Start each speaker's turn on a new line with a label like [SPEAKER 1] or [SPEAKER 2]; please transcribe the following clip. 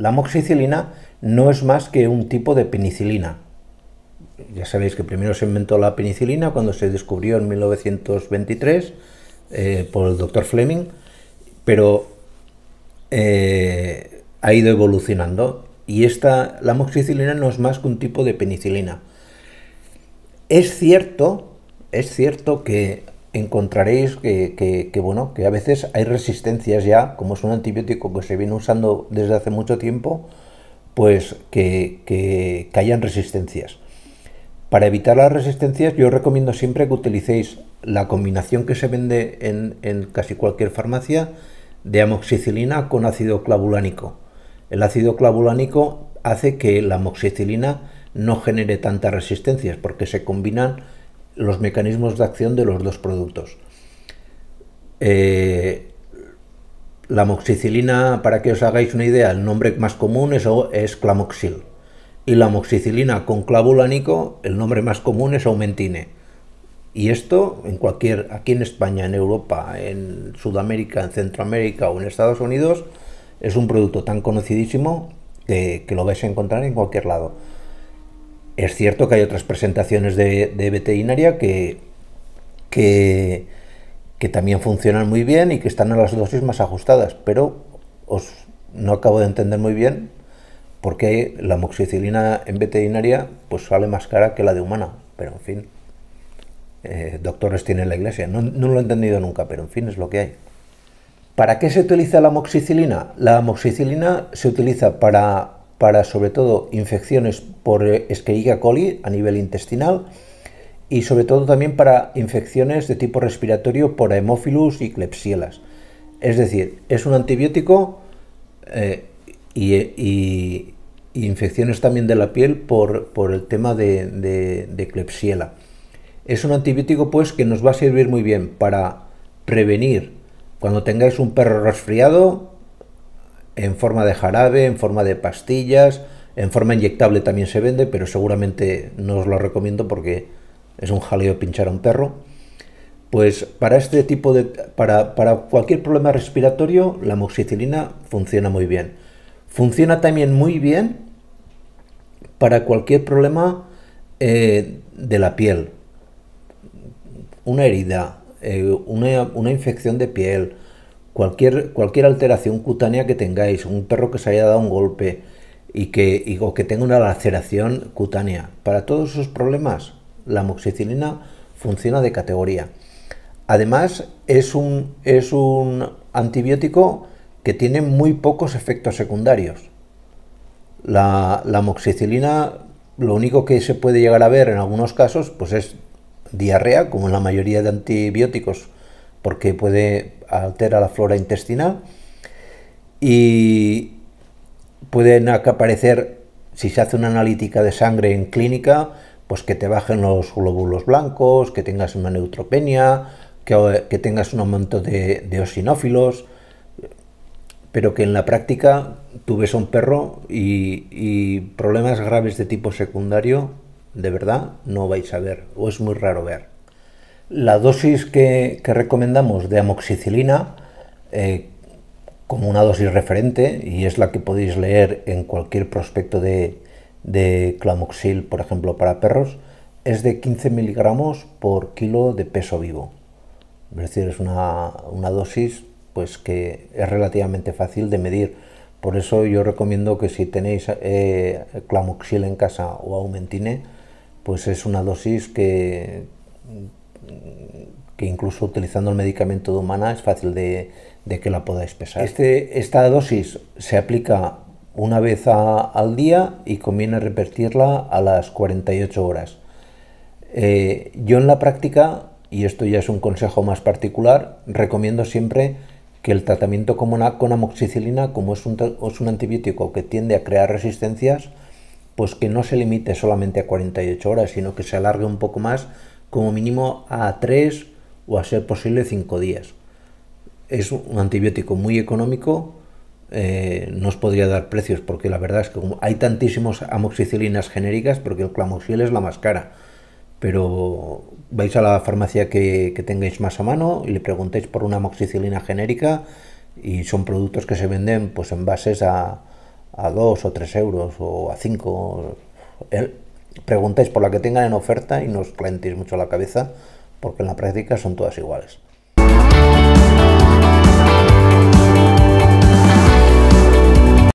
[SPEAKER 1] La moxicilina no es más que un tipo de penicilina. Ya sabéis que primero se inventó la penicilina cuando se descubrió en 1923 eh, por el doctor Fleming, pero eh, ha ido evolucionando. Y esta, la moxicilina no es más que un tipo de penicilina. Es cierto, es cierto que encontraréis que, bueno, que a veces hay resistencias ya, como es un antibiótico que se viene usando desde hace mucho tiempo, pues que, que, hayan resistencias. Para evitar las resistencias yo recomiendo siempre que utilicéis la combinación que se vende en, en casi cualquier farmacia de amoxicilina con ácido clavulánico. El ácido clavulánico hace que la amoxicilina no genere tantas resistencias porque se combinan los mecanismos de acción de los dos productos. Eh, la moxicilina, para que os hagáis una idea, el nombre más común es, clamoxil. Y la moxicilina con clavulánico, el nombre más común es aumentine. Y esto en cualquier, aquí en España, en Europa, en Sudamérica, en Centroamérica o en Estados Unidos, es un producto tan conocidísimo que, que lo vais a encontrar en cualquier lado. Es cierto que hay otras presentaciones de, veterinaria que, que, también funcionan muy bien y que están a las dosis más ajustadas, pero os no acabo de entender muy bien por qué la moxicilina en veterinaria pues sale más cara que la de humana, pero en fin. Eh, doctores tienen la iglesia. No, no, lo he entendido nunca, pero en fin, es lo que hay. ¿Para qué se utiliza la moxicilina? La moxicilina se utiliza para para sobre todo infecciones por Escherichia coli a nivel intestinal y sobre todo también para infecciones de tipo respiratorio por Haemophilus y clepsielas. Es decir, es un antibiótico eh, y, infecciones también de la piel por, el tema de, clepsiela. Es un antibiótico pues que nos va a servir muy bien para prevenir cuando tengáis un perro resfriado, en forma de jarabe, en forma de pastillas, en forma inyectable también se vende, pero seguramente no os lo recomiendo porque es un jaleo pinchar a un perro. Pues para este tipo de para, para cualquier problema respiratorio la moxicilina funciona muy bien. Funciona también muy bien para cualquier problema eh, de la piel, una herida, eh, una infección de piel, Cualquier, alteración cutánea que tengáis, un perro que se haya dado un golpe y que, que tenga una laceración cutánea, para todos esos problemas la moxicilina funciona de categoría. Además, es un, es un antibiótico que tiene muy pocos efectos secundarios. La, la moxicilina, lo único que se puede llegar a ver en algunos casos, pues es diarrea, como en la mayoría de antibióticos porque puede alterar la flora intestinal y pueden aparecer, si se hace una analítica de sangre en clínica, pues que te bajen los glóbulos blancos, que tengas una neutropenia, que, tengas un aumento de, de, osinófilos, pero que en la práctica tú ves a un perro y problemas graves de tipo secundario, de verdad, no vais a ver, o es muy raro ver. La dosis que, recomendamos de amoxicilina, eh, como una dosis referente, y es la que podéis leer en cualquier prospecto de, clamoxil, por ejemplo, para perros, es de 15 miligramos por kilo de peso vivo. Es decir, es una, dosis pues que es relativamente fácil de medir. Por eso yo recomiendo que si tenéis eh, clamoxil en casa o aumentine, pues es una dosis que, que incluso utilizando el medicamento de humana es fácil de, que la podáis pesar. Este, esta dosis se aplica una vez al día y conviene repetirla a las 48 horas. Eh, yo en la práctica, y esto ya es un consejo más particular, recomiendo siempre que el tratamiento con, amoxicilina, como es un, es un antibiótico que tiende a crear resistencias, pues que no se limite solamente a 48 horas, sino que se alargue un poco más como mínimo a 3 o a ser posible 5 días. Es un antibiótico muy económico, eh, no os podría dar precios porque la verdad es que hay tantísimos amoxicilinas genéricas porque el clamoxil es la más cara. Pero vais a la farmacia que, tengáis más a mano y le preguntéis por una amoxicilina genérica y son productos que se venden pues en bases a, a 2 o 3 euros o a 5 preguntéis por la que tengan en oferta y no os calentéis mucho la cabeza, porque en la práctica son todas iguales.